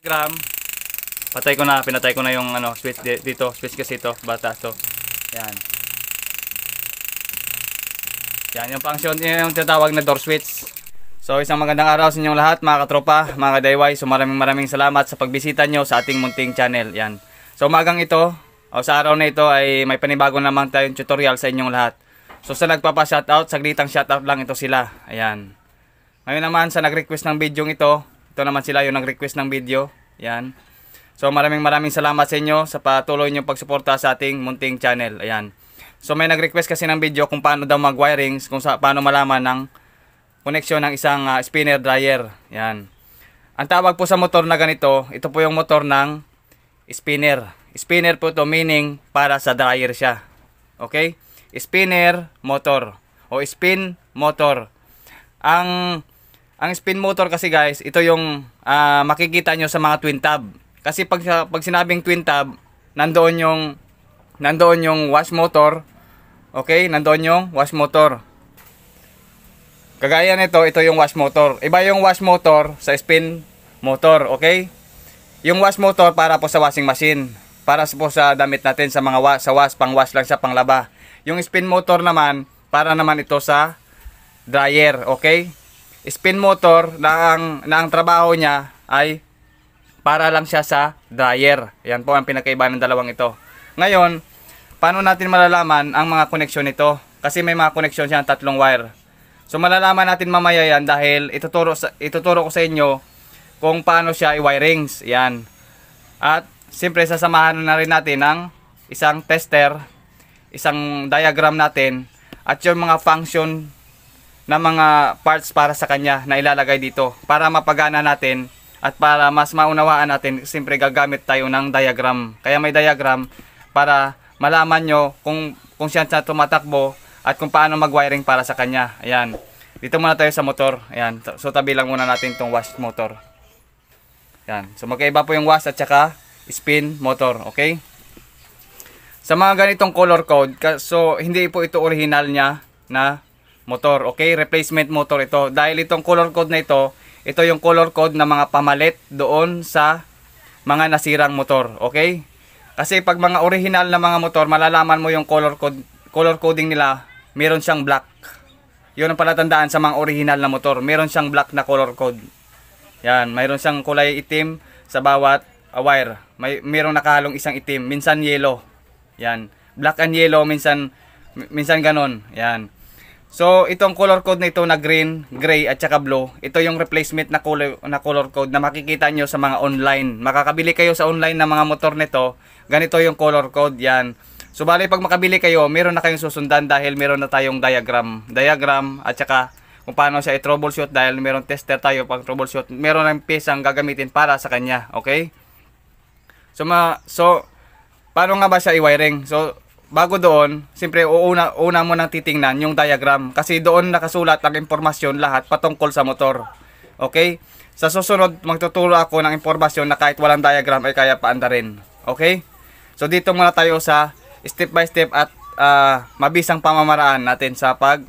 Instagram, patay ko na, pinatay ko na yung ano, switch dito, switch kasi ito, bata to. Yan. Yan yung function, yung tinatawag na door switch. So isang magandang araw sa inyong lahat mga katropa, mga DIY. So maraming maraming salamat sa pagbisita nyo sa ating munting channel. Yan. So umagang ito, o sa araw na ito ay may panibago naman tayong tutorial sa inyong lahat. So sa nagpapa-shoutout, saglitang shoutout lang ito sila. Ayan. Ngayon naman sa nag-request ng video ito, ito naman sila yung nag-request ng video. Yan. So maraming maraming salamat sa inyo sa patuloy niyong pagsuporta sa ating munting channel. Ayan. So may nag-request kasi ng video kung paano daw mag-wirings, kung sa, paano malaman ng connection ng isang uh, spinner dryer. Yan. Ang tawag po sa motor na ganito, ito po yung motor ng spinner. Spinner po to meaning para sa dryer siya. Okay? Spinner motor o spin motor. Ang ang spin motor kasi guys, ito yung uh, makikita nyo sa mga twin tab. Kasi pag, pag sinabing twin tab, nandoon yung nandoon yung wash motor. Okay, nandoon yung wash motor. Kagaya nito, ito yung wash motor. Iba yung wash motor sa spin motor, okay? Yung wash motor para po sa washing machine. Para po sa damit natin sa mga wa sa wash, pang wash lang siya, pang laba. Yung spin motor naman, para naman ito sa dryer, okay? spin motor na ang, na ang trabaho niya ay para lang siya sa dryer. Yan po ang pinakaiba ng dalawang ito. Ngayon, paano natin malalaman ang mga koneksyon nito? Kasi may mga koneksyon siya ng tatlong wire. So malalaman natin mamaya yan dahil ituturo, sa, ituturo ko sa inyo kung paano siya i-wirings. Yan. At siyempre sasamahan na rin natin ng isang tester, isang diagram natin at yung mga function na mga parts para sa kanya na ilalagay dito para mapagana natin at para mas maunawaan natin, siyempre gagamit tayo ng diagram. Kaya may diagram para malaman nyo kung, kung siya tumatakbo at kung paano magwiring para sa kanya. Ayan. Dito muna tayo sa motor. Ayan. So tabi lang muna natin itong wash motor. Ayan. So magkaiba po yung wash at saka spin motor. Okay? Sa mga ganitong color code, so hindi po ito original niya na motor. Okay, replacement motor ito. Dahil itong color code na ito, ito yung color code ng mga pamalit doon sa mga nasirang motor. Okay? Kasi pag mga original na mga motor, malalaman mo yung color code color coding nila, meron siyang black. 'Yon ang palatandaan sa mga original na motor, meron siyang black na color code. Yan, mayroon siyang kulay itim sa bawat uh, wire. May merong nakahalong isang itim, minsan yellow. Yan, black and yellow minsan minsan ganon. Yan. So, itong color code na ito na green, gray at saka blue, ito yung replacement na color, na color code na makikita nyo sa mga online. Makakabili kayo sa online ng mga motor nito, ganito yung color code yan. So, bali pag makabili kayo, meron na kayong susundan dahil meron na tayong diagram. Diagram at saka kung paano siya i-troubleshoot dahil meron tester tayo pang troubleshoot. Meron ng piece ang gagamitin para sa kanya, okay? So, ma so paano nga ba siya i-wiring? So, bago doon, siyempre uuna, una mo nang titingnan yung diagram kasi doon nakasulat ang impormasyon lahat patungkol sa motor. Okay? Sa susunod, magtuturo ako ng impormasyon na kahit walang diagram ay kaya paanda rin. Okay? So dito muna tayo sa step by step at uh, mabisang pamamaraan natin sa pag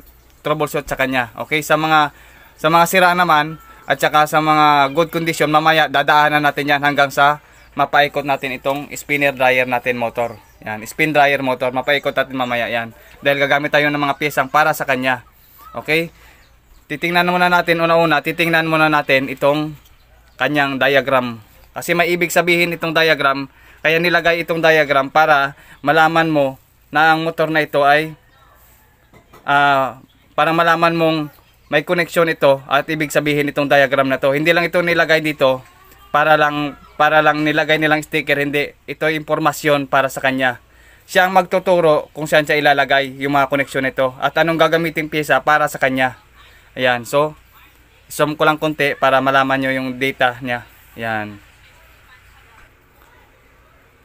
troubleshoot sa kanya. Okay? Sa mga sa mga sira naman at saka sa mga good condition mamaya dadaanan natin yan hanggang sa mapaikot natin itong spinner dryer natin motor. Yan, spin dryer motor. Mapaikot natin mamaya yan. Dahil gagamit tayo ng mga piyesang para sa kanya. Okay? Titingnan muna natin, una-una, titingnan muna natin itong kanyang diagram. Kasi may ibig sabihin itong diagram. Kaya nilagay itong diagram para malaman mo na ang motor na ito ay uh, para malaman mong may connection ito at ibig sabihin itong diagram na to. Hindi lang ito nilagay dito para lang para lang nilagay nilang sticker hindi ito ay impormasyon para sa kanya siya ang magtuturo kung saan siya ilalagay yung mga koneksyon nito at anong gagamitin pyesa para sa kanya ayan so sum ko lang konti para malaman nyo yung data niya ayan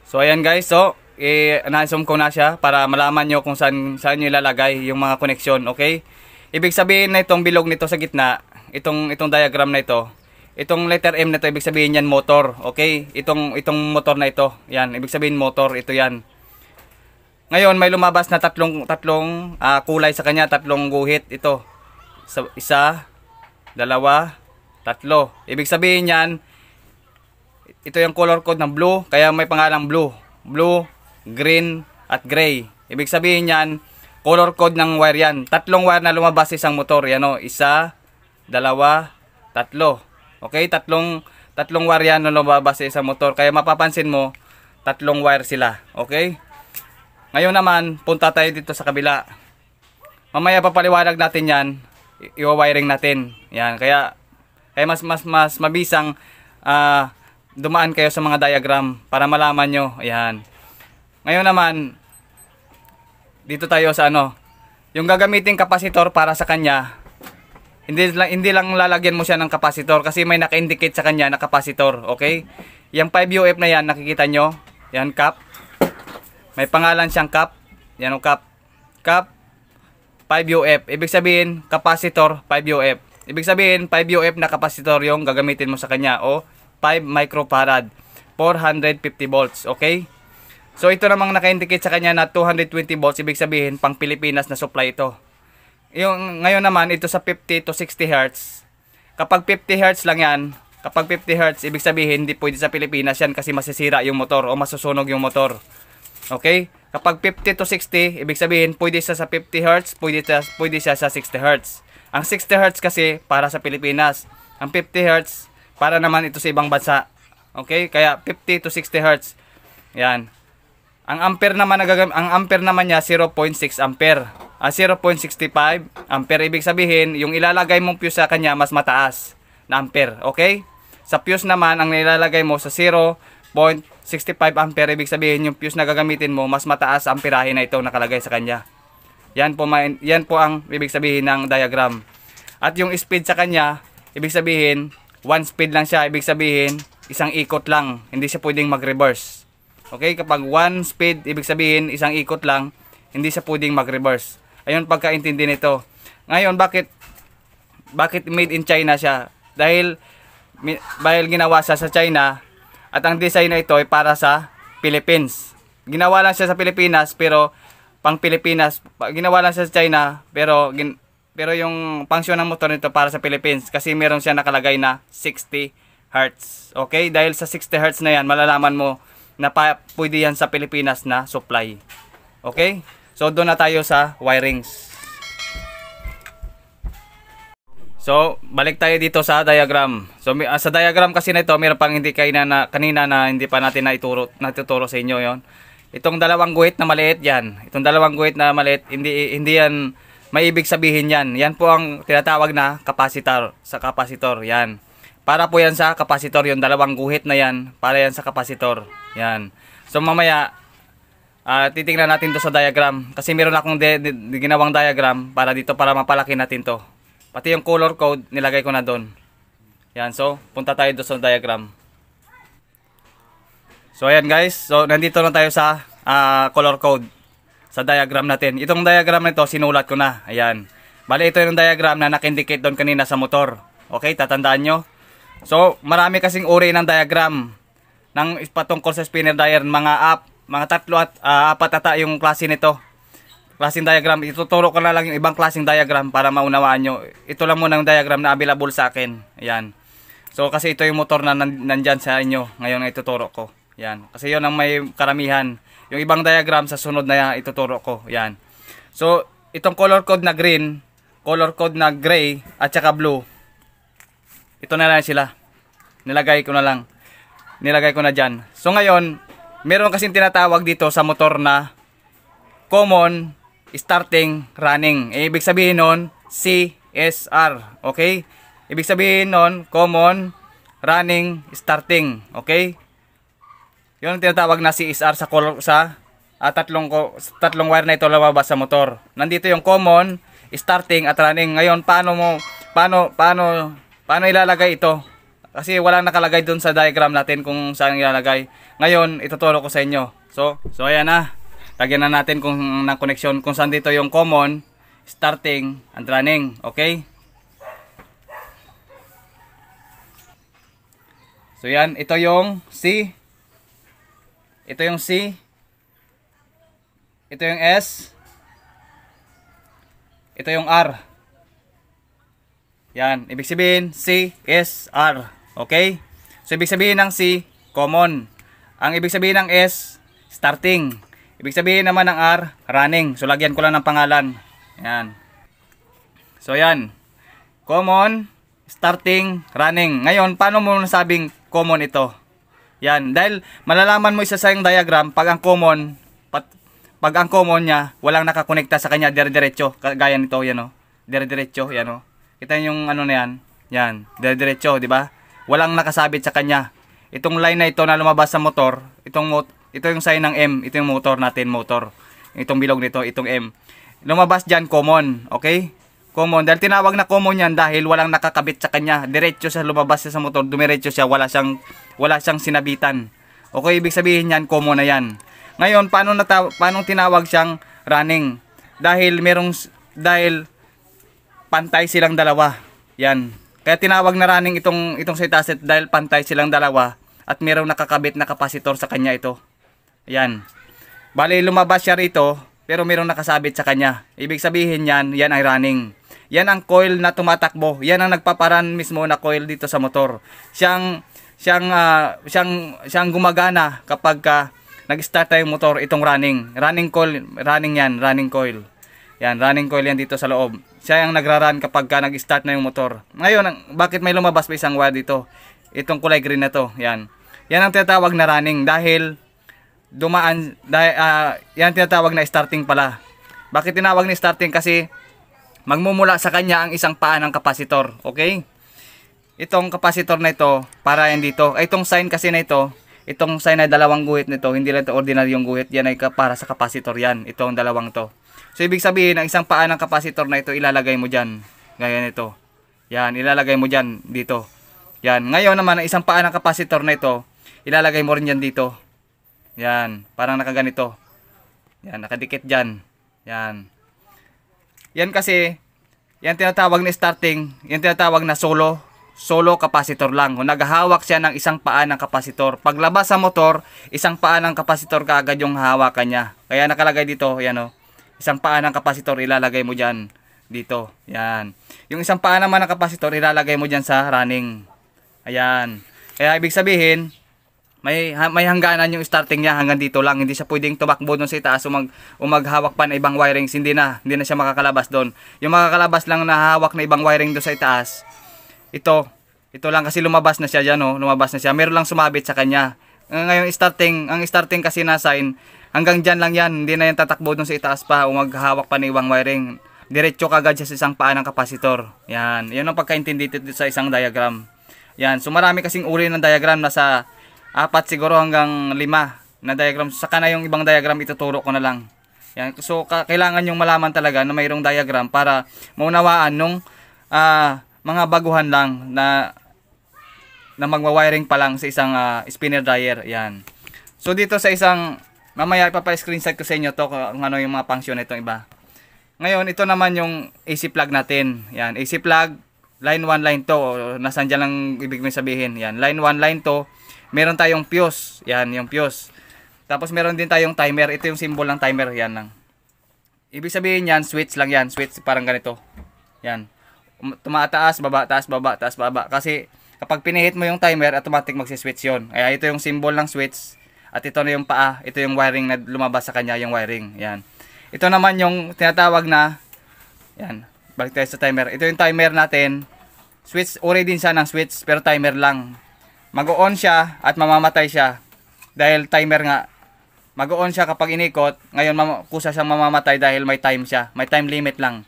so ayan guys so i na-sum ko na siya para malaman nyo kung saan, saan nyo ilalagay yung mga koneksyon okay ibig sabihin na itong bilog nito sa gitna itong, itong diagram na ito Itong letter M na to, ibig sabihin yan motor. Okay? Itong, itong motor na ito. Yan. Ibig sabihin motor. Ito yan. Ngayon, may lumabas na tatlong, tatlong uh, kulay sa kanya. Tatlong guhit. Ito. Sa, isa, dalawa, tatlo. Ibig sabihin yan, ito yung color code ng blue. Kaya may pangalang blue. Blue, green, at gray. Ibig sabihin yan, color code ng wire yan. Tatlong wire na lumabas sa isang motor. Yan o. Isa, dalawa, tatlo. Okay, tatlong tatlong wire yan ang lumabas sa motor. Kaya mapapansin mo, tatlong wire sila. Okay? Ngayon naman, punta tayo dito sa kabila. Mamaya papaliwanag natin yan. I-wiring natin. Yan. Kaya, kaya mas, mas, mas mabisang uh, dumaan kayo sa mga diagram para malaman nyo. Yan. Ngayon naman, dito tayo sa ano, yung gagamitin kapasitor para sa kanya, hindi lang hindi lang lalagyan mo siya ng kapasitor kasi may naka-indicate sa kanya na kapasitor, okay? Yang 5UF na yan, nakikita nyo? Yan cap. May pangalan siyang cap. Yan ang cap. Cap 5UF. Ibig sabihin, kapasitor 5UF. Ibig sabihin, 5UF na kapasitor yung gagamitin mo sa kanya o 5 microfarad. 450 volts, okay? So ito namang naka-indicate sa kanya na 220 volts, ibig sabihin pang Pilipinas na supply ito. Yung ngayon naman ito sa 50 to 60 Hz. Kapag 50 Hz lang 'yan, kapag 50 Hz ibig sabihin hindi pwede sa Pilipinas 'yan kasi masisira yung motor o masusunog yung motor. Okay? Kapag 50 to 60, ibig sabihin pwede siya sa 50 Hz, pwede siya, pwede siya sa 60 Hz. Ang 60 Hz kasi para sa Pilipinas. Ang 50 Hz para naman ito sa ibang bansa. Okay? Kaya 50 to 60 Hz. Yan. Ang ampere naman nagagam ang ampere naman niya 0.6 ampere. Ah, 0.65 ampere ibig sabihin yung ilalagay mong fuse sa kanya mas mataas na ampere, okay? Sa fuse naman ang nilalagay mo sa 0.65 ampere ibig sabihin yung fuse na gagamitin mo mas mataas ang amperahe na ito nakalagay sa kanya. Yan po yan po ang ibig sabihin ng diagram. At yung speed sa kanya, ibig sabihin one speed lang siya, ibig sabihin isang ikot lang, hindi siya pwedeng mag-reverse. Okay, kapag one speed, ibig sabihin isang ikot lang, hindi siya pwedeng mag-reverse. Ayun pagkaintindi nito. Ngayon, bakit bakit made in China siya? Dahil dahil ginawa siya sa China at ang design na ito ay para sa Philippines. Ginawa lang siya sa Pilipinas pero pang Pilipinas, ginawa lang siya sa China pero gin, pero yung pangsyon ng motor nito para sa Philippines kasi meron siya nakalagay na 60 Hz. Okay? Dahil sa 60 Hz na yan, malalaman mo na pa, pwede yan sa Pilipinas na supply. Okay? So, doon na tayo sa wirings. So, balik tayo dito sa diagram. So, uh, sa diagram kasi na ito, meron pang hindi kayo na, na kanina na hindi pa natin na ituro, natuturo sa inyo yon. Itong dalawang guhit na maliit yan. Itong dalawang guhit na maliit, hindi, hindi yan, may ibig sabihin yan. Yan po ang tinatawag na capacitor. Sa capacitor, yan. Para po yan sa kapasitor, yung dalawang guhit na yan, para yan sa kapasitor. Yan. So mamaya, uh, titingnan natin to sa diagram. Kasi meron akong de de ginawang diagram para dito para mapalaki natin to. Pati yung color code, nilagay ko na doon. Yan, so punta tayo doon sa diagram. So ayan guys, so nandito na tayo sa uh, color code. Sa diagram natin. Itong diagram nito, sinulat ko na. Ayan. Bale, ito yung diagram na nakindicate doon kanina sa motor. Okay, tatandaan nyo. So, marami kasing uri ng diagram ng patungkol sa spinner diagram, mga up, mga tatlo at uh, apat ata yung klase nito. Klaseng diagram, ituturo ko na lang yung ibang klaseng diagram para maunawaan nyo. Ito lang muna yung diagram na available sa akin. Ayan. So, kasi ito yung motor na nandyan sa inyo ngayon na ituturo ko. Ayan. Kasi yon ang may karamihan. Yung ibang diagram sa sunod na ituturo ko. Ayan. So, itong color code na green, color code na gray, at saka blue ito na lang sila. Nilagay ko na lang. Nilagay ko na dyan. So ngayon, meron kasing tinatawag dito sa motor na common starting running. E, ibig sabihin nun, CSR. Okay? Ibig sabihin nun, common running starting. Okay? Yun ang tinatawag na CSR sa, sa uh, tatlong, tatlong wire na ito lumabas sa motor. Nandito yung common, starting at running. Ngayon, paano mo, paano, paano paano ilalagay ito. Kasi walang nakalagay dun sa diagram natin kung saan ilalagay. Ngayon, ituturo ko sa inyo. So, so ayan na. Lagyan na natin kung ng connection kung saan dito yung common, starting, and running. Okay? So yan, ito yung C. Ito yung C. Ito yung S. Ito yung R. Yan, ibig sabihin C S R. Okay? So ibig sabihin ng C, common. Ang ibig sabihin ng S, starting. Ibig sabihin naman ng R, running. So lagyan ko lang ng pangalan. Yan. So yan. Common, starting, running. Ngayon, paano mo nasabing common ito? Yan, dahil malalaman mo isa sa yung diagram pag ang common pag ang common niya walang nakakonekta sa kanya dire-diretso kagaya nito yan oh. Dire-diretso yan oh. Kita yung ano na yan. Yan. diretso di ba? Walang nakasabit sa kanya. Itong line na ito na lumabas sa motor, itong mot ito yung sign ng M. Ito yung motor natin, motor. Itong bilog nito, itong M. Lumabas dyan, common. Okay? Common. Dahil tinawag na common yan dahil walang nakakabit sa kanya. Diretso siya lumabas siya sa motor. Dumiretso siya. Wala siyang, wala siyang sinabitan. Okay? Ibig sabihin yan, common na yan. Ngayon, paano, nataw paano tinawag siyang running? Dahil merong, dahil pantay silang dalawa. Yan. Kaya tinawag na running itong, itong Cetaset dahil pantay silang dalawa at mayroong nakakabit na kapasitor sa kanya ito. Yan. Bali, lumabas siya rito pero mayroong nakasabit sa kanya. Ibig sabihin yan, yan ay running. Yan ang coil na tumatakbo. Yan ang nagpaparan mismo na coil dito sa motor. Siyang siyang uh, siyang siyang gumagana kapag uh, nag-start tayong motor itong running. Running coil, running yan, running coil. Yan, running coil yan dito sa loob siya ang nagraran kapag ka nag-start na yung motor. Ngayon, bakit may lumabas pa isang wire dito? Itong kulay green na to, yan. Yan ang tinatawag na running dahil dumaan, dahil, uh, yan tinatawag na starting pala. Bakit tinawag ni starting? Kasi magmumula sa kanya ang isang paa ng kapasitor, okay? Itong kapasitor na ito, para yan dito. itong sign kasi na ito, Itong sign na dalawang guhit nito, hindi lang ito ordinaryong guhit. Yan ay para sa kapasitor yan. itong dalawang to. So, ibig sabihin, ang isang paa ng kapasitor na ito, ilalagay mo dyan. Gaya nito. Yan, ilalagay mo dyan, dito. Yan. Ngayon naman, ang isang paa ng kapasitor na ito, ilalagay mo rin dyan dito. Yan. Parang nakaganito. Yan, nakadikit dyan. Yan. Yan kasi, yan tinatawag na starting, yan tinatawag na solo solo kapasitor lang. Naghahawak siya ng isang paa ng kapasitor. Paglabas sa motor, isang paa ng kapasitor kaagad yung hawakan niya. Kaya nakalagay dito, yan o. Isang paa ng kapasitor ilalagay mo dyan. Dito, yan. Yung isang paa naman ng kapasitor ilalagay mo dyan sa running. Ayan. Kaya ibig sabihin, may may hangganan yung starting niya hanggang dito lang hindi siya pwedeng tumakbo doon sa itaas o mag o maghawak pa ng ibang wirings hindi na hindi na siya makakalabas doon yung makakalabas lang na hawak na ibang wiring doon sa itaas ito, ito lang kasi lumabas na siya diyan oh, lumabas na siya. Meron lang sumabit sa kanya. Ngayon, starting, ang starting kasi na sign, hanggang diyan lang yan, hindi na yan tatakbo dun sa itaas pa o maghahawak pa ng ibang wiring. Diretso kagad siya sa isang paa ng kapasitor. Yan, yan ang pagkaintindi dito sa isang diagram. Yan, so marami kasing uri ng diagram, nasa apat siguro hanggang lima na diagram. Saka na yung ibang diagram, ituturo ko na lang. Yan. So, kailangan yung malaman talaga na mayroong diagram para maunawaan nung uh, mga baguhan lang na na magwa-wiring pa lang sa isang uh, spinner dryer. Yan. So dito sa isang mamaya ipapa-screenshot ko sa inyo to kung ano yung mga function nitong iba. Ngayon, ito naman yung AC plug natin. Yan, AC plug line 1 line 2 nasan diyan lang ibig mong sabihin. Yan, line 1 line 2 meron tayong fuse. Yan, yung fuse. Tapos meron din tayong timer. Ito yung symbol ng timer. Yan lang. Ibig sabihin yan, switch lang yan. Switch parang ganito. Yan tumataas, baba, taas, baba, taas, baba. Kasi kapag pinihit mo yung timer, automatic magsiswitch yon. Kaya ito yung symbol ng switch. At ito na yung paa. Ito yung wiring na lumabas sa kanya, yung wiring. Yan. Ito naman yung tinatawag na, yan, balik tayo sa timer. Ito yung timer natin. Switch, uri din siya ng switch, pero timer lang. Mag-on siya at mamamatay siya. Dahil timer nga, mag-on siya kapag inikot. Ngayon, kusa siyang mamamatay dahil may time siya. May time limit lang.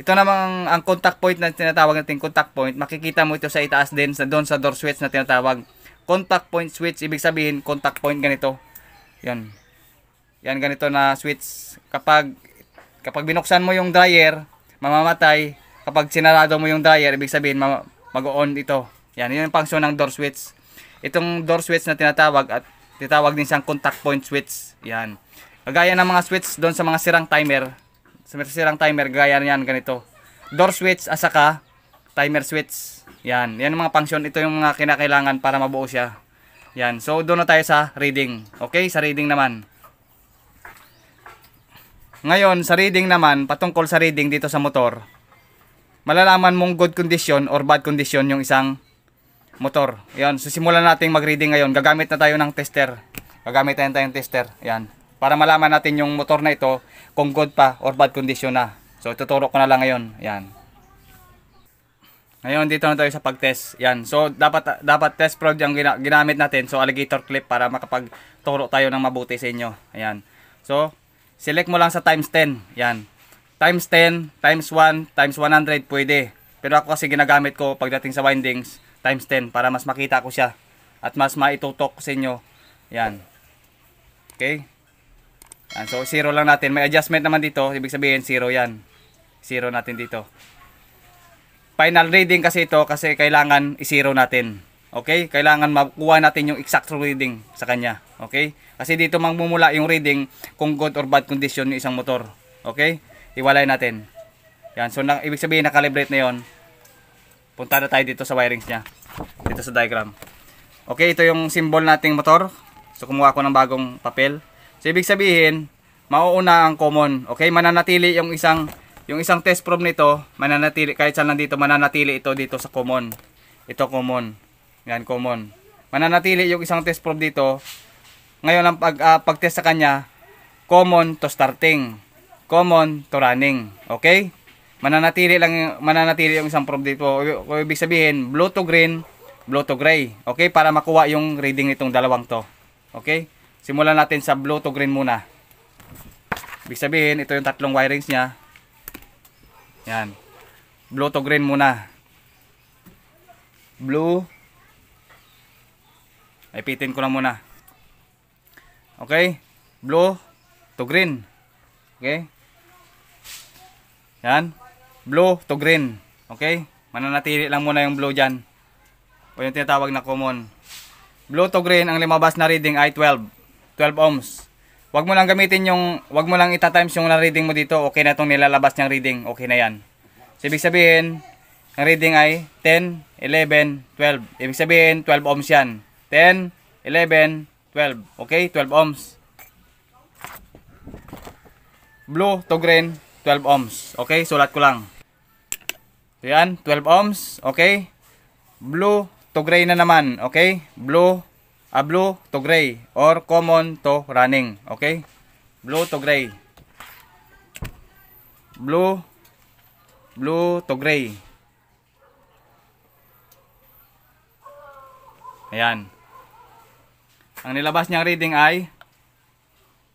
Ito namang ang contact point na tinatawag natin contact point, makikita mo ito sa itaas din sa doon sa door switch na tinatawag. Contact point switch, ibig sabihin contact point ganito. 'Yan. Yan ganito na switch. Kapag kapag binuksan mo yung dryer, mamamatay. Kapag sinarado mo yung dryer, ibig sabihin mag-on ito. Yan, yun yung function ng door switch. Itong door switch na tinatawag at tinatawag din siyang contact point switch. Yan. Kagaya ng mga switch doon sa mga sirang timer, So, may sirang timer. Gaya niyan, ganito. Door switch, asaka, timer switch. Yan. Yan mga function. Ito yung mga kinakailangan para mabuo siya. Yan. So, doon na tayo sa reading. Okay? Sa reading naman. Ngayon, sa reading naman, patungkol sa reading dito sa motor, malalaman mong good condition or bad condition yung isang motor. Yan. So, simulan natin mag-reading ngayon. Gagamit na tayo ng tester. Gagamit tayo ng tester. Yan para malaman natin yung motor na ito kung good pa or bad condition na. So ituturo ko na lang ngayon. Yan. Ngayon dito na tayo sa pagtest. test Yan. So dapat dapat test prod yung ginamit natin. So alligator clip para makapagturo tayo ng mabuti sa inyo. Ayan. So select mo lang sa times 10. Yan. Times 10, times 1, times 100 pwede. Pero ako kasi ginagamit ko pagdating sa windings times 10 para mas makita ko siya at mas maitutok ko sa inyo. Yan. Okay? Yan, ah, so zero lang natin. May adjustment naman dito. Ibig sabihin zero yan. Zero natin dito. Final reading kasi ito kasi kailangan i zero natin. Okay? Kailangan makuha natin yung exact reading sa kanya. Okay? Kasi dito magmumula yung reading kung good or bad condition yung isang motor. Okay? Iwalay natin. Yan. So, na, ibig sabihin na-calibrate na yon. Punta na tayo dito sa wirings niya. Dito sa diagram. Okay, ito yung symbol nating motor. So, kumuha ako ng bagong papel. So ibig sabihin, mauuna ang common. Okay, mananatili yung isang yung isang test probe nito, mananatili kahit saan nandito mananatili ito dito sa common. Ito common. Yan common. Mananatili yung isang test probe dito. Ngayon ang pag uh, ah, pag sa kanya, common to starting, common to running. Okay? Mananatili lang mananatili yung isang probe dito. Ibig sabihin, blue to green, blue to gray. Okay? Para makuha yung reading nitong dalawang to. Okay? Simulan natin sa blue to green muna. Ibig sabihin, ito yung tatlong wirings niya. Yan. Blue to green muna. Blue. Ay, ko na muna. Okay? Blue to green. Okay? Yan. Blue to green. Okay? Mananatili lang muna yung blue dyan. O yung tinatawag na common. Blue to green ang limabas na reading ay 12. 12 ohms. Huwag mo lang gamitin yung, huwag mo lang itatimes yung reading mo dito. Okay na itong nilalabas niyang reading. Okay na yan. So, ibig sabihin, ang reading ay 10, 11, 12. Ibig sabihin, 12 ohms yan. 10, 11, 12. Okay? 12 ohms. Blue to green, 12 ohms. Okay? Sulat ko lang. So, yan. 12 ohms. Okay? Blue to gray na naman. Okay? Blue uh, blue to gray or common to running. Okay? Blue to gray. Blue blue to gray. Ayan. Ang nilabas niyang reading ay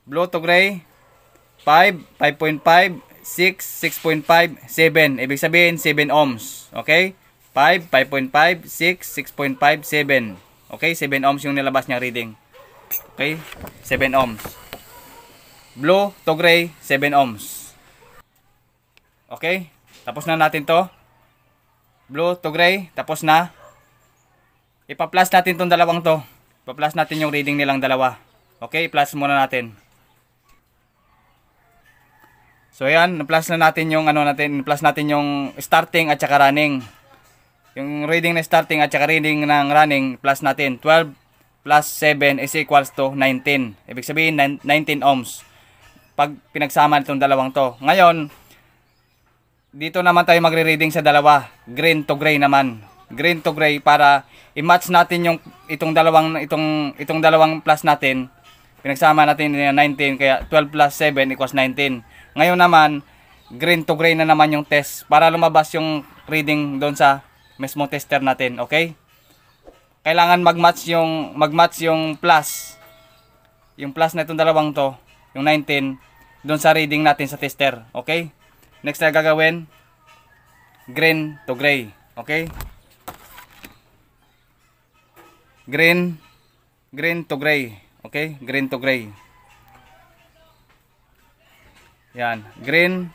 blue to gray 5, 5.5, 6, 6.5, 7. Ibig sabihin 7 ohms. Okay? 5, 5.5, 6, 6.5, 7. Okay, 7 ohms yung nilabas niyang reading. Okay, 7 ohms. Blue to gray, 7 ohms. Okay, tapos na natin to. Blue to gray, tapos na. Ipa-plus natin tong dalawang to. Ipa-plus natin yung reading nilang dalawa. Okay, plus muna natin. So ayan, na-plus na natin yung ano natin, plus natin yung starting at saka running. Yung reading na starting at saka reading ng running plus natin 12 plus 7 is equals to 19. Ibig sabihin 19 ohms. Pag pinagsama itong dalawang to. Ngayon, dito naman tayo magre-reading sa dalawa. Green to gray naman. Green to gray para i-match natin yung itong dalawang itong itong dalawang plus natin. Pinagsama natin 19 kaya 12 plus 7 equals 19. Ngayon naman, green to gray na naman yung test para lumabas yung reading doon sa mismo tester natin, okay? Kailangan mag-match yung mag-match yung plus. Yung plus na itong dalawang to, yung 19 doon sa reading natin sa tester, okay? Next na gagawin green to gray, okay? Green green to gray, okay? Green to gray. Yan, green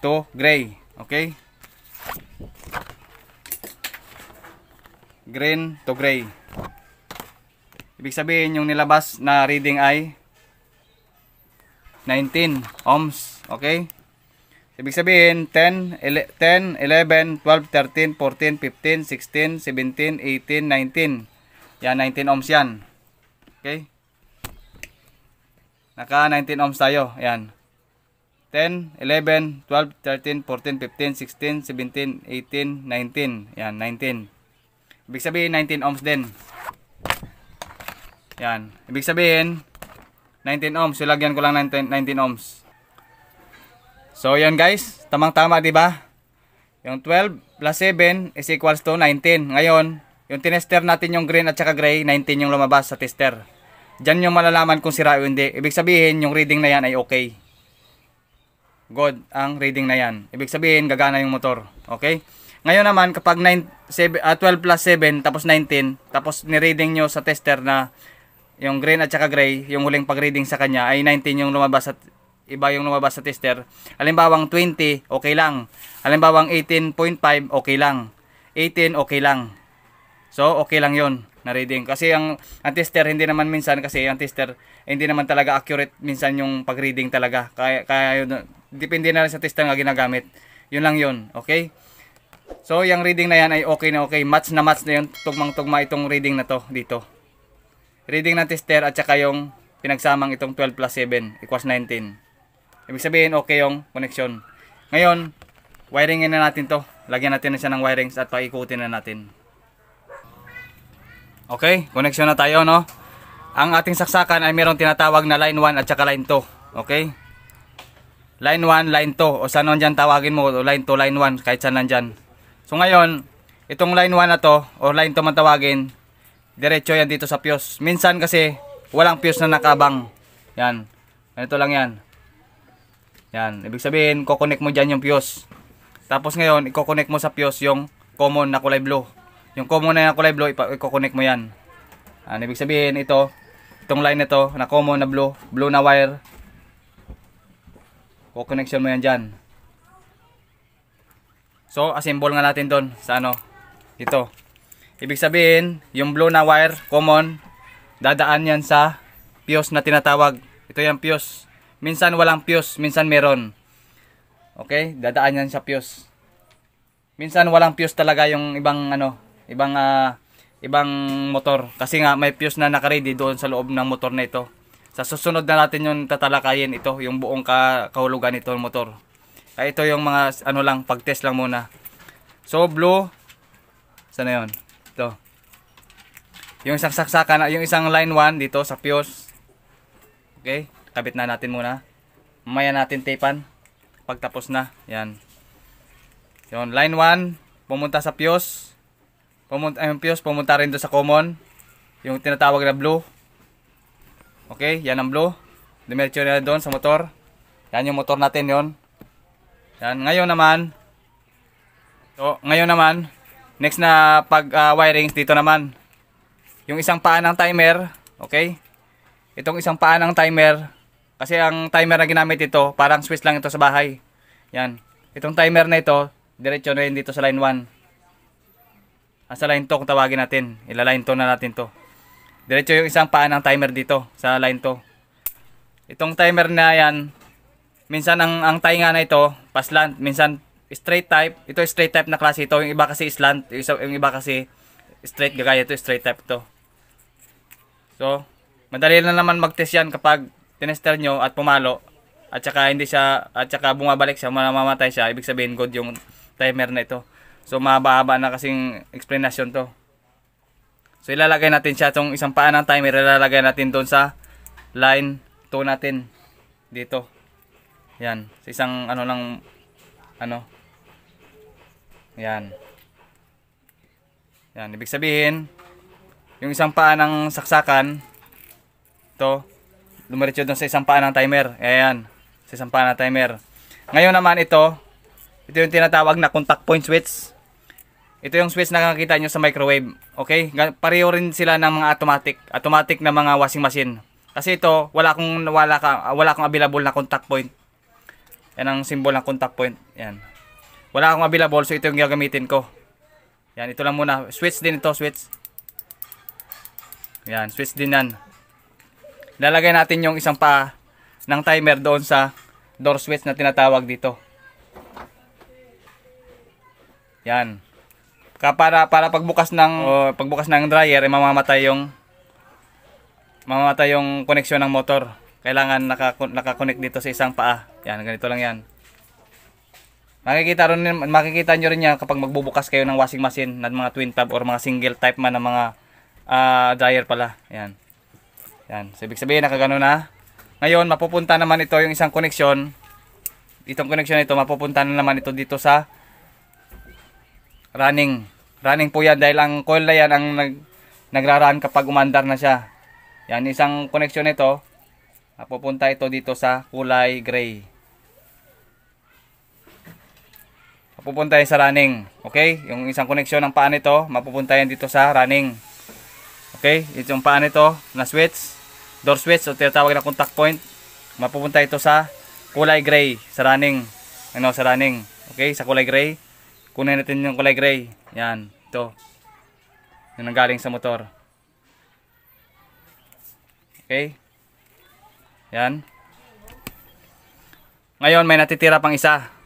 to gray, okay? green to gray. Ibig sabihin yung nilabas na reading ay 19 ohms. Okay? Ibig sabihin 10, 10, 11, 12, 13, 14, 15, 16, 17, 18, 19. Yan, 19 ohms yan. Okay? Naka 19 ohms tayo. Yan. 10, 11, 12, 13, 14, 15, 16, 17, 18, 19. Yan, 19. Ibig sabihin 19 ohms din. Yan. Ibig sabihin 19 ohms. So ko lang 19, 19 ohms. So yan guys, tamang-tama 'di ba? Yung 12 plus 7 is equals to 19. Ngayon, yung tinester natin yung green at saka gray, 19 yung lumabas sa tester. Diyan yung malalaman kung sira o hindi. Ibig sabihin, yung reading na yan ay okay. Good ang reading na yan. Ibig sabihin, gagana yung motor. Okay? Ngayon naman, kapag 9, 7, uh, 12 plus 7, tapos 19, tapos ni-reading nyo sa tester na yung green at saka gray, yung huling pag-reading sa kanya, ay 19 yung lumabas at iba yung lumabas sa tester. Halimbawang 20, okay lang. Halimbawang 18.5, okay lang. 18, okay lang. So, okay lang yon na reading. Kasi ang, ang tester, hindi naman minsan, kasi ang tester, hindi naman talaga accurate minsan yung pag-reading talaga. Kaya, kaya yun, depende na rin sa tester na ginagamit. Yun lang yun, okay? So, yung reading na yan ay okay na okay. Match na match na yung tugmang-tugma itong reading na to dito. Reading ng tester at saka yung pinagsamang itong 12 plus 7 equals 19. Ibig sabihin, okay yung connection. Ngayon, wiringin na natin to. Lagyan natin na siya ng wirings at paikutin na natin. Okay, connection na tayo, no? Ang ating saksakan ay mayroong tinatawag na line 1 at saka line 2. Okay? Line 1, line 2. O saan nandyan tawagin mo. line 2, line 1. Kahit saan nandyan. So ngayon, itong line 1 na to, o line to man tawagin, diretso yan dito sa fuse. Minsan kasi, walang fuse na nakabang. Yan. Ganito lang yan. Yan. Ibig sabihin, kukonek mo dyan yung fuse. Tapos ngayon, i-connect mo sa fuse yung common na kulay blue. Yung common na kulay blue, i-connect mo yan. Yan. Ibig sabihin, ito, itong line na to, na common na blue, blue na wire, kukoneksyon mo yan dyan. So, assemble ah, nga natin doon sa ano, ito. Ibig sabihin, yung blue na wire, common, dadaan yan sa fuse na tinatawag. Ito yung fuse. Minsan walang fuse, minsan meron. Okay, dadaan yan sa fuse. Minsan walang fuse talaga yung ibang ano, ibang uh, ibang motor. Kasi nga may fuse na nakaready doon sa loob ng motor na ito. Sa susunod na natin yung tatalakayin ito, yung buong ka kahulugan nitong motor. Ay, ito yung mga ano lang, pag-test lang muna. So, blue. Saan 'yon. yun? Ito. Yung isang saksakan, yung isang line 1 dito sa fuse. Okay? Kabit na natin muna. Mamaya natin tapan. tapos na. Yan. Yun, line 1. Pumunta sa fuse. Pumunta, yung fuse, pumunta rin do sa common. Yung tinatawag na blue. Okay? Yan ang blue. Dumiretso na doon sa motor. Yan yung motor natin yon yan, ngayon naman So, ngayon naman next na pag uh, wirings dito naman. Yung isang paa ng timer, okay? Itong isang paa ng timer kasi ang timer na ginamit ito, parang switch lang ito sa bahay. Yan. Itong timer na ito, diretso na rin dito sa line 1. Ah, sa line 2 kung tawagin natin. Ila-line 2 na natin to. Diretso yung isang paa ng timer dito sa line 2. Itong timer na yan, minsan ang, ang tainga na ito, pa-slant, minsan straight type. Ito straight type na klase ito. Yung iba kasi slant, yung, iba kasi straight gagaya ito, straight type to. So, madali na naman mag-test yan kapag tinester nyo at pumalo at saka hindi siya at saka bumabalik siya, mamamatay siya. Ibig sabihin good yung timer na ito. So, mahaba na kasing explanation to. So, ilalagay natin siya itong isang paa ng timer. Ilalagay natin doon sa line 2 natin. Dito. Yan, sa isang ano lang ano. Yan. Yan, ibig sabihin yung isang paa ng saksakan to dumiretso dun sa isang paa ng timer. Ayan, sa isang paa ng timer. Ngayon naman ito, ito yung tinatawag na contact point switch. Ito yung switch na nakikita nyo sa microwave. Okay? Pareho rin sila ng mga automatic. Automatic na mga washing machine. Kasi ito, wala akong, wala, ka, wala akong available na contact point yan ang symbol ng contact point. Yan. Wala akong available so ito yung gagamitin ko. Yan, ito lang muna. Switch din ito, switch. Yan, switch din yan. Lalagay natin yung isang pa ng timer doon sa door switch na tinatawag dito. Yan. Ka para para pagbukas ng o, pagbukas ng dryer ay eh, mamamatay yung mamamatay yung koneksyon ng motor. Kailangan naka naka-connect dito sa isang paa. Yan, ganito lang yan. Makikita, rin, makikita nyo rin yan kapag magbubukas kayo ng washing machine ng mga twin tub or mga single type man ng mga uh, dryer pala. Yan. Yan. So, ibig sabihin, nakagano na. Ngayon, mapupunta naman ito yung isang connection. Itong connection ito, mapupunta na naman ito dito sa running. Running po yan dahil ang coil na yan ang nag, nagraraan kapag umandar na siya. Yan, isang connection ito. Mapupunta ito dito sa kulay gray. mapupunta yan sa running. Okay? Yung isang koneksyon ng paa nito, mapupunta yan dito sa running. Okay? Ito yung paa nito na switch, door switch o tinatawag na contact point. Mapupunta ito sa kulay gray sa running. Ano, sa running. Okay? Sa kulay gray. Kunin natin yung kulay gray. Yan. Ito. Yung nanggaling sa motor. Okay? Yan. Ngayon, may natitira pang isa.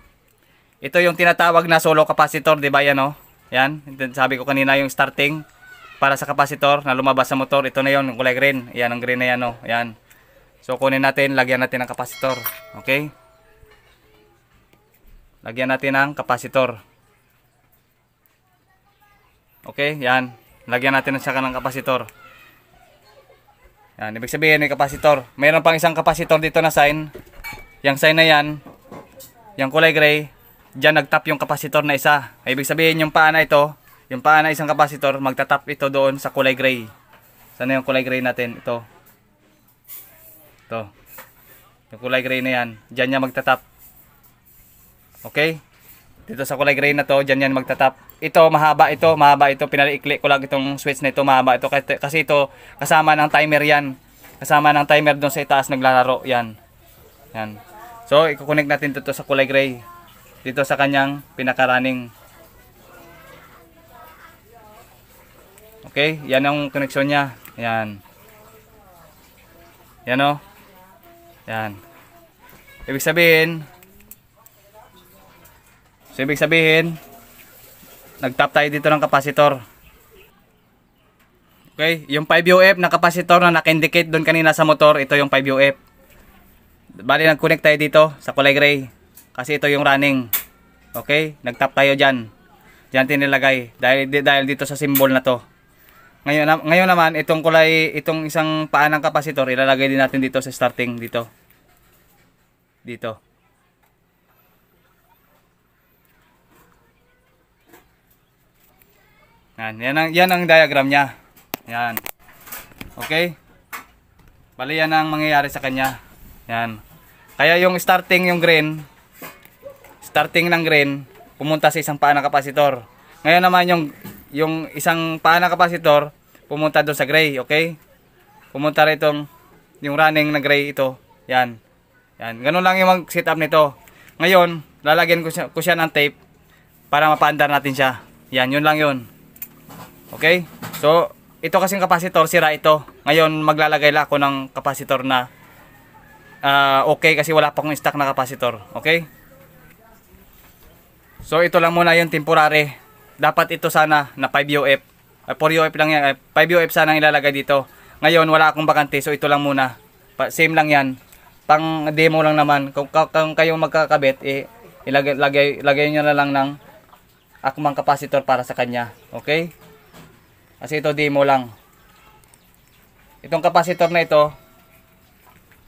Ito yung tinatawag na solo capacitor, di ba yan o? Oh. Yan, sabi ko kanina yung starting para sa capacitor na lumabas sa motor. Ito na yon kulay green. Yan, ang green na yan o. Oh. Yan. So, kunin natin, lagyan natin ng capacitor. Okay? Lagyan natin ng capacitor. Okay, yan. Lagyan natin siya ng capacitor. Yan, ibig sabihin yung capacitor. Mayroon pang isang capacitor dito na sign. Yung sign na yan, yung kulay gray, dyan nagtap yung kapasitor na isa. Ibig sabihin yung paa na ito, yung paa na isang kapasitor, magtatap ito doon sa kulay gray. Sana yung kulay gray natin? Ito. Ito. Yung kulay gray na yan. Dyan niya magtatap. Okay? Dito sa kulay gray na to, dyan yan magtatap. Ito, mahaba ito, mahaba ito. Pinaliikli ko lang itong switch na ito, mahaba ito. Kasi ito, kasama ng timer yan. Kasama ng timer doon sa itaas naglalaro. Yan. Yan. So, i-connect natin ito sa kulay gray dito sa kanyang pinakaraning. Okay, yan ang connection niya. Yan. Yan o. Oh. Yan. Ibig sabihin, so ibig sabihin, nagtap tayo dito ng kapasitor. Okay, yung 5UF na kapasitor na naka doon kanina sa motor, ito yung 5UF. Bali, nag-connect tayo dito sa kulay gray. Kasi ito yung running. Okay? Nagtap tayo dyan. Dyan tinilagay. Dahil, dahil dito sa symbol na to. Ngayon, ngayon naman, itong kulay, itong isang paa ng kapasitor, ilalagay din natin dito sa starting dito. Dito. Yan, yan ang, yan ang diagram niya. Yan. Okay? Bali yan ang mangyayari sa kanya. Yan. Kaya yung starting yung green, starting ng green, pumunta sa isang paa na kapasitor. Ngayon naman yung, yung isang paa na kapasitor, pumunta doon sa gray, okay? Pumunta rito yung running na gray ito. Yan. Yan. Ganun lang yung mag setup nito. Ngayon, lalagyan ko siya, ko siya ng tape para mapaandar natin siya. Yan, yun lang yun. Okay? So, ito kasing kapasitor, sira ito. Ngayon, maglalagay lang ako ng kapasitor na uh, okay kasi wala pa akong stock na kapasitor. Okay? So ito lang muna yung temporary. Dapat ito sana na 5 UF. 4 UF lang yan. 5 ah, UF sana ang ilalagay dito. Ngayon wala akong bakante so ito lang muna. Pa same lang yan. Pang demo lang naman. Kung, kung kayong magkakabit eh, ilagay, lagay, lagay nyo na lang ng akmang capacitor para sa kanya. Okay? Kasi ito demo lang. Itong capacitor na ito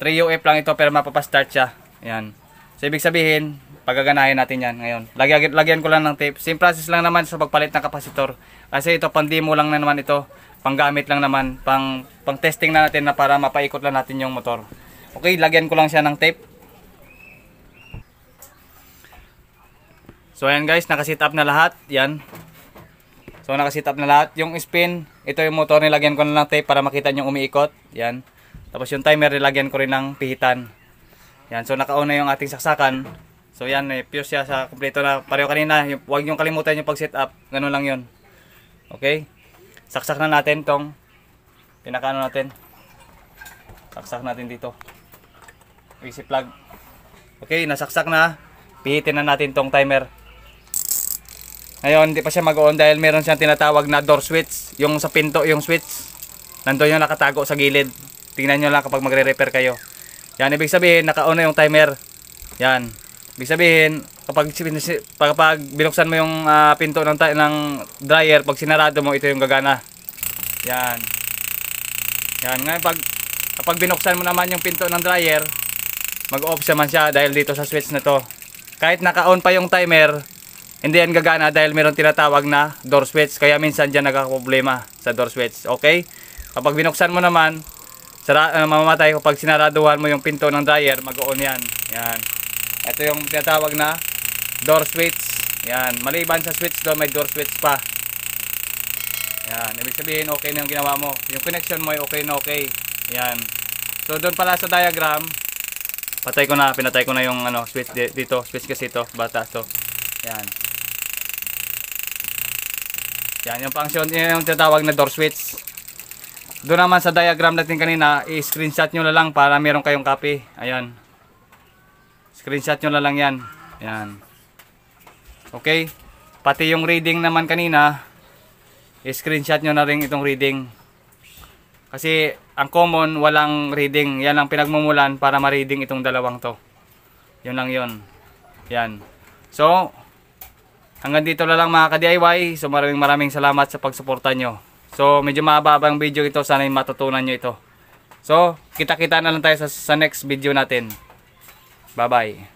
3 UF lang ito pero mapapastart siya. Ayan. So ibig sabihin Pagaganahin natin yan ngayon. Lagyan, lagyan ko lang ng tape. Same process lang naman sa pagpalit ng kapasitor. Kasi ito, pang demo lang na naman ito. Pang gamit lang naman. Pang, pang testing na natin na para mapaikot lang natin yung motor. Okay, lagyan ko lang siya ng tape. So ayan guys, nakasit up na lahat. Yan. So nakasit up na lahat. Yung spin, ito yung motor nilagyan ko na ng tape para makita nyo umiikot. Yan. Tapos yung timer nilagyan ko rin ng pihitan. Yan. So nakauna yung ating saksakan. So yan, eh, pure siya sa kompleto na pareho kanina. Yung, huwag niyong kalimutan yung pag-set up. Ganun lang yun. Okay? Saksak na natin tong pinakaano natin. Saksak natin dito. Easy plug. Okay, nasaksak na. Pihitin na natin tong timer. Ngayon, hindi pa siya mag-on dahil meron siyang tinatawag na door switch. Yung sa pinto, yung switch. Nandun yung nakatago sa gilid. Tingnan nyo lang kapag magre-repair kayo. Yan, ibig sabihin, naka-on na yung timer. Yan. Ibig sabihin, kapag, kapag binuksan mo yung uh, pinto ng, ng dryer, pag sinarado mo, ito yung gagana. Yan. Yan. Ngayon, pag, kapag binuksan mo naman yung pinto ng dryer, mag-off siya man siya dahil dito sa switch na to. Kahit naka-on pa yung timer, hindi yan gagana dahil meron tinatawag na door switch. Kaya minsan dyan nagkakaproblema sa door switch. Okay? Kapag binuksan mo naman, sara, uh, mamamatay kapag sinaraduhan mo yung pinto ng dryer, mag-on yan. Yan. Ito yung tinatawag na door switch. Yan. Maliban sa switch doon, may door switch pa. Yan. Ibig sabihin, okay na yung ginawa mo. Yung connection mo ay okay na okay. Yan. So, doon pala sa diagram, patay ko na, pinatay ko na yung ano, switch dito. Switch kasi ito, bata to. Yan. Yan, yung function, yun yung tinatawag na door switch. Doon naman sa diagram natin kanina, i-screenshot nyo na lang para meron kayong copy. Ayan. Screenshot nyo na lang yan. Yan. Okay? Pati yung reading naman kanina, screenshot nyo na rin itong reading. Kasi ang common, walang reading. Yan ang pinagmumulan para ma-reading itong dalawang to. Yun lang yun. Yan. So, hanggang dito na lang mga ka-DIY. So, maraming maraming salamat sa pagsuporta nyo. So, medyo mahaba ang video ito. Sana matutunan nyo ito. So, kita-kita na lang tayo sa, sa next video natin. Bye-bye.